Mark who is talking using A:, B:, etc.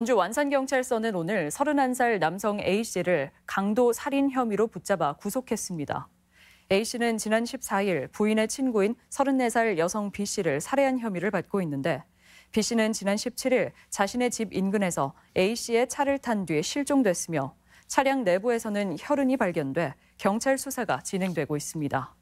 A: 전주 완산경찰서는 오늘 31살 남성 A씨를 강도 살인 혐의로 붙잡아 구속했습니다. A씨는 지난 14일 부인의 친구인 34살 여성 B씨를 살해한 혐의를 받고 있는데 B씨는 지난 17일 자신의 집 인근에서 A씨의 차를 탄 뒤 실종됐으며 차량 내부에서는 혈흔이 발견돼 경찰 수사가 진행되고 있습니다.